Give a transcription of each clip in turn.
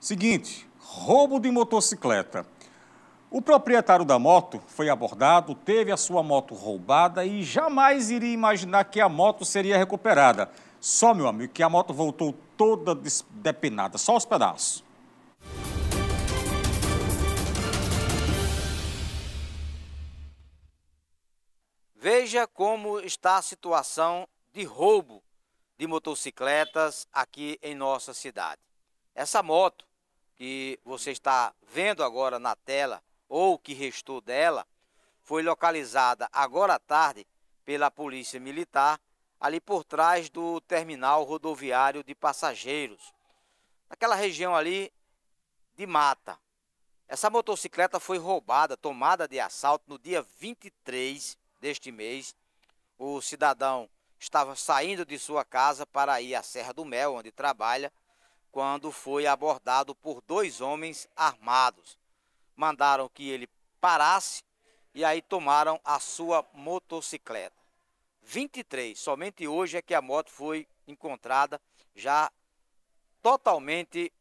Seguinte, roubo de motocicleta. O proprietário da moto foi abordado, teve a sua moto roubada e jamais iria imaginar que a moto seria recuperada. Só, meu amigo, que a moto voltou toda depenada só os pedaços. Veja como está a situação de roubo de motocicletas aqui em nossa cidade. Essa moto que você está vendo agora na tela, ou que restou dela, foi localizada agora à tarde pela Polícia Militar, ali por trás do terminal rodoviário de passageiros, naquela região ali de mata. Essa motocicleta foi roubada, tomada de assalto no dia 23 deste mês. O cidadão estava saindo de sua casa para ir à Serra do Mel, onde trabalha, quando foi abordado por dois homens armados. Mandaram que ele parasse e aí tomaram a sua motocicleta. 23, somente hoje é que a moto foi encontrada já totalmente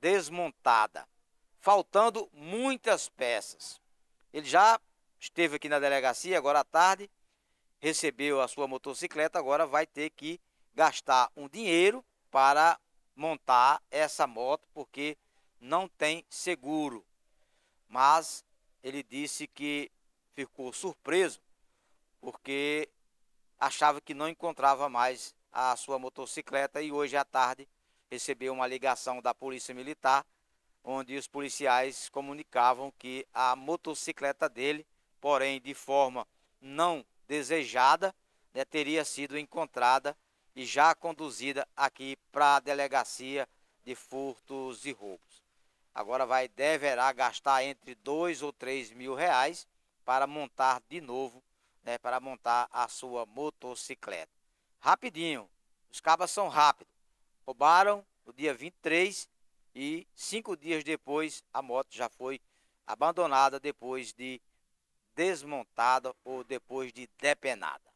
desmontada, faltando muitas peças. Ele já esteve aqui na delegacia agora à tarde, recebeu a sua motocicleta, agora vai ter que gastar um dinheiro para montar essa moto porque não tem seguro. Mas ele disse que ficou surpreso porque achava que não encontrava mais a sua motocicleta e hoje à tarde recebeu uma ligação da Polícia Militar onde os policiais comunicavam que a motocicleta dele, porém de forma não desejada, né, teria sido encontrada e já conduzida aqui para a delegacia de furtos e roubos. Agora vai deverá gastar entre dois ou três mil reais para montar de novo, né, para montar a sua motocicleta. Rapidinho, os cabas são rápidos. Roubaram no dia 23 e cinco dias depois a moto já foi abandonada depois de desmontada ou depois de depenada.